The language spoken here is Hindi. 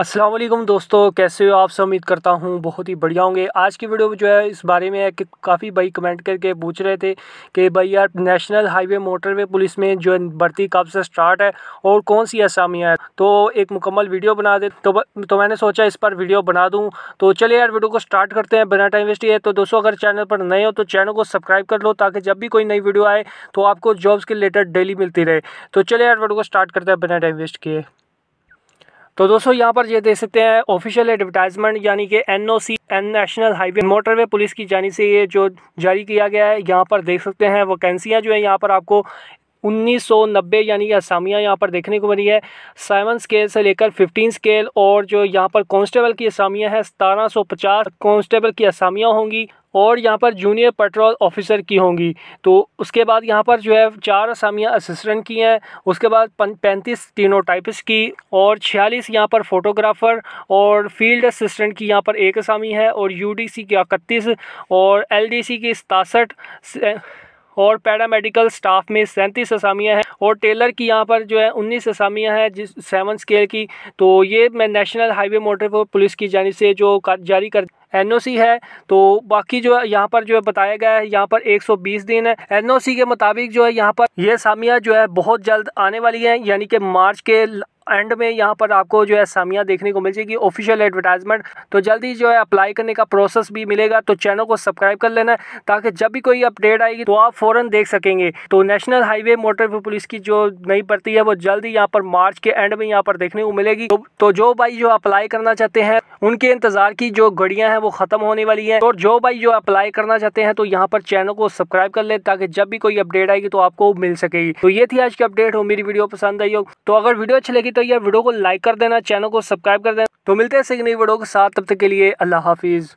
अस्सलाम वालेकुम दोस्तों कैसे हो आप सब उम्मीद करता हूँ बहुत ही बढ़िया होंगे आज की वीडियो जो है इस बारे में है कि काफ़ी भाई कमेंट करके पूछ रहे थे कि भाई यार नेशनल हाईवे मोटरवे पुलिस में जो है भर्ती कब से स्टार्ट है और कौन सी असामियाँ है तो एक मुकम्मल वीडियो बना दे तो तो मैंने सोचा इस पर वीडियो बना दूँ तो चलिए यार वीडियो को स्टार्ट करते हैं बिना टाइम वेस्ट है तो दोस्तों अगर चैनल पर नए हो तो चैनल को सब्सक्राइब कर लो ताकि जब भी कोई नई वीडियो आए तो आपको जॉब्स के रिलेटेड डेली मिलती रहे तो चलिए यार वीडियो को स्टार्ट करते हैं बिना टाइम वेस्ट किए तो दोस्तों यहाँ पर ये देख सकते हैं ऑफिशियल एडवर्टाइजमेंट यानी कि N O C N national highway motorway police की जानी से ये जो जारी किया गया है यहाँ पर देख सकते हैं वैकेंसियाँ जो है यहाँ पर आपको 1990 यानी कि असामियाँ यहाँ पर देखने को मिली है सेवन स्केल से लेकर 15 स्केल और जो यहाँ पर कांस्टेबल की असामियाँ हैं सतारह सौ कांस्टेबल की असामियाँ होंगी और यहाँ पर जूनियर पेट्रोल ऑफिसर की होंगी तो उसके बाद यहाँ पर जो है चार असामियाँ असिस्टेंट की हैं उसके बाद पैंतीस तीनों टाइपिस्ट की और छियालीस यहाँ पर फोटोग्राफ़र और फील्ड असिस्टेंट की यहाँ पर एक असामी है और यू की इकतीस और एल की सतासठ और पैरामेडिकल स्टाफ में सैंतीस असामियाँ हैं और टेलर की यहाँ पर जो है उन्नीस असामियाँ हैं जिस सेवन स्केल की तो ये मैं नेशनल हाईवे मोटर पुलिस की जानब से जो जारी कर एनओसी है तो बाकी जो है यहाँ पर जो है बताया गया है यहाँ पर 120 दिन है एनओसी के मुताबिक जो है यहाँ पर यह सामिया जो है बहुत जल्द आने वाली है यानी कि मार्च के एंड में यहाँ पर आपको जो है सामिया देखने को मिल जाएगी ऑफिशियल एडवर्टाइजमेंट तो जल्दी जो है अप्लाई करने का प्रोसेस भी मिलेगा तो चैनल को सब्सक्राइब कर लेना ताकि जब भी कोई अपडेट आएगी तो आप फ़ौरन देख सकेंगे तो नेशनल हाईवे मोटर पुलिस की जो नई भर्ती है वो जल्दी यहाँ पर मार्च के एंड में यहाँ पर देखने को मिलेगी तो, तो जो भाई जो अप्लाई करना चाहते हैं उनके इंतज़ार की जो घड़ियाँ हैं वो ख़त्म होने वाली हैं और जो भाई जो अप्लाई करना चाहते हैं तो यहाँ पर चैनल को सब्सक्राइब कर ले ताकि जब भी कोई अपडेट आएगी तो आपको मिल सकेगी तो ये थी आज की अपडेट हो मेरी वीडियो पसंद आई हो तो अगर वीडियो अच्छी लगी तो तो या वीडियो को लाइक कर देना चैनल को सब्सक्राइब कर देना तो मिलते हैं ऐसे वीडियो के साथ तब तक के लिए अल्लाह हाफिज़